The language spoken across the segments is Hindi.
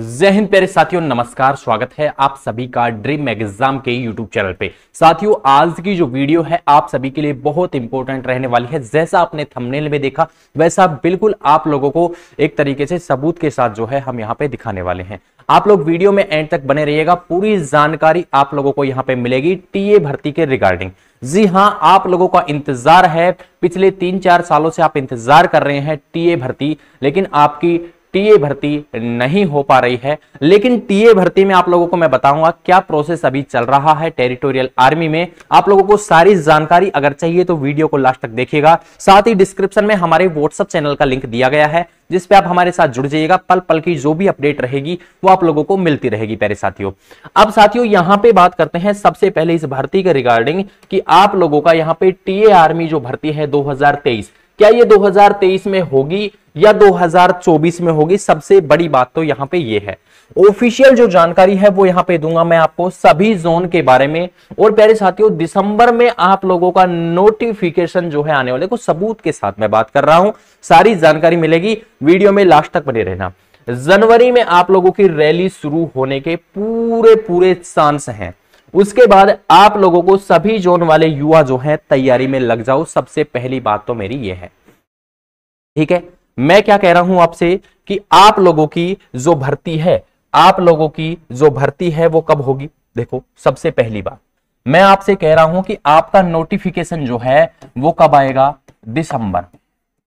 जय हिंद प्यारे साथियों नमस्कार स्वागत है आप सभी का ड्रीम एग्जाम के यूट्यूब चैनल पे साथियों आज की जो वीडियो है आप सभी के लिए बहुत इंपॉर्टेंट रहने वाली है जैसा आपने थंबनेल में देखा वैसा बिल्कुल आप लोगों को एक तरीके से सबूत के साथ जो है हम यहाँ पे दिखाने वाले हैं आप लोग वीडियो में एंड तक बने रहिएगा पूरी जानकारी आप लोगों को यहाँ पे मिलेगी टीए भर्ती के रिगार्डिंग जी हाँ आप लोगों का इंतजार है पिछले तीन चार सालों से आप इंतजार कर रहे हैं टीए भर्ती लेकिन आपकी टीए भर्ती नहीं हो पा रही है लेकिन टीए भर्ती में आप लोगों को मैं बताऊंगा क्या प्रोसेस अभी चल रहा है टेरिटोरियल आर्मी में आप लोगों को सारी जानकारी अगर चाहिए तो वीडियो को लास्ट तक देखिएगा साथ ही डिस्क्रिप्शन में हमारे व्हाट्सअप चैनल का लिंक दिया गया है जिसपे आप हमारे साथ जुड़ जाइएगा पल पल की जो भी अपडेट रहेगी वो आप लोगों को मिलती रहेगी प्यारे साथियों अब साथियों यहां पे बात करते हैं सबसे पहले इस भर्ती के रिगार्डिंग कि आप लोगों का यहाँ पे टीए आर्मी जो भर्ती है 2023 क्या ये 2023 में होगी या 2024 में होगी सबसे बड़ी बात तो यहां पे ये है ऑफिशियल जो जानकारी है वो यहां पे दूंगा मैं आपको सभी जोन के बारे में और प्यारे साथियों दिसंबर में आप लोगों का नोटिफिकेशन जो है आने वाले को सबूत के साथ मैं बात कर रहा हूं सारी जानकारी मिलेगी वीडियो में लास्ट तक बने रहना जनवरी में आप लोगों की रैली शुरू होने के पूरे पूरे चांस हैं उसके बाद आप लोगों को सभी जोन वाले युवा जो हैं तैयारी में लग जाओ सबसे पहली बात तो मेरी ये है ठीक है मैं क्या कह रहा हूं आपसे कि आप लोगों की जो भर्ती है आप लोगों की जो भर्ती है वो कब होगी देखो सबसे पहली बात मैं आपसे कह रहा हूं कि आपका नोटिफिकेशन जो है वो कब आएगा दिसंबर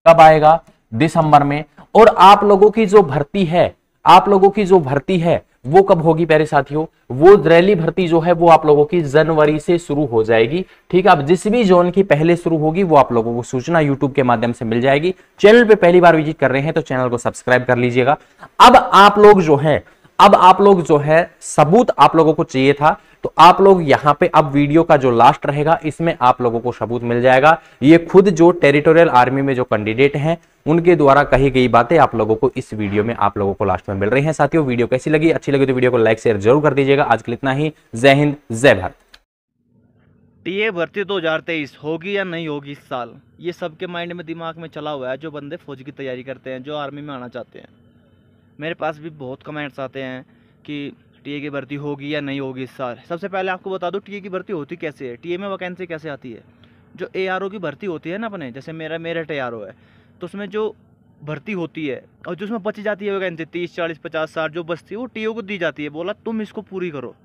कब आएगा दिसंबर में और आप लोगों की जो भर्ती है आप लोगों की जो भर्ती है वो कब होगी प्यारे साथियों वो रैली भर्ती जो है वो आप लोगों की जनवरी से शुरू हो जाएगी ठीक है अब जिस भी जोन की पहले शुरू होगी वो आप लोगों को सूचना यूट्यूब के माध्यम से मिल जाएगी चैनल पे पहली बार विजिट कर रहे हैं तो चैनल को सब्सक्राइब कर लीजिएगा अब आप लोग जो है अब आप लोग जो है सबूत आप लोगों को चाहिए था तो आप लोग यहाँ पे अब वीडियो का जो लास्ट रहेगा इसमें आप लोगों को सबूत मिल जाएगा ये खुद जो टेरिटोरियल आर्मी में जो कैंडिडेट हैं उनके द्वारा कही गई बातें आप लोगों को इस वीडियो में आप लोगों को लास्ट में मिल रही हैं साथियों वीडियो कैसी लगी अच्छी लगी तो वीडियो को लाइक शेयर जरूर कर दीजिएगा आज के लिए इतना ही जय हिंद जय भारत टीए भर्ती 2023 होगी या नहीं होगी इस साल ये सबके माइंड में दिमाग में चला हुआ है जो बंदे फौज की तैयारी करते हैं जो आर्मी में आना चाहते हैं मेरे पास भी बहुत कमेंट्स आते हैं कि टीए की भर्ती होगी या नहीं होगी इस साल सबसे पहले आपको बता दूँ टीए की भर्ती होती कैसे है टीए में वैकेंसी कैसे आती है जो ए की भर्ती होती है ना अपने जैसे मेरा मेरठ ए है तो उसमें जो भर्ती होती है और जिसमें बची जाती है वैकेंसी तीस चालीस पचास साठ जो बचती है वो टी को दी जाती है बोला तुम इसको पूरी करो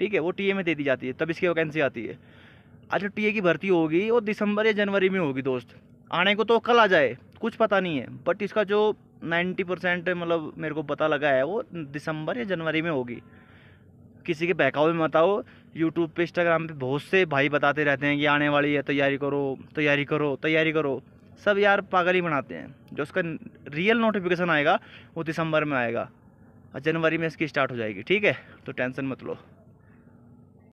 ठीक है वो टी में दे दी जाती है तब इसकी वैकेंसी आती है अच्छा टी की भर्ती होगी वो दिसंबर या जनवरी में होगी दोस्त आने को तो कल आ जाए कुछ पता नहीं है बट इसका जो नाइन्टी परसेंट मतलब मेरे को पता लगा है वो दिसंबर या जनवरी में होगी किसी के बहकाव में बताओ यूट्यूब पे इंस्टाग्राम पे बहुत से भाई बताते रहते हैं कि आने वाली है तैयारी करो तैयारी करो तैयारी करो सब यार पागल ही बनाते हैं जो उसका रियल नोटिफिकेशन आएगा वो दिसंबर में आएगा और जनवरी में इसकी स्टार्ट हो जाएगी ठीक है तो टेंशन मत लो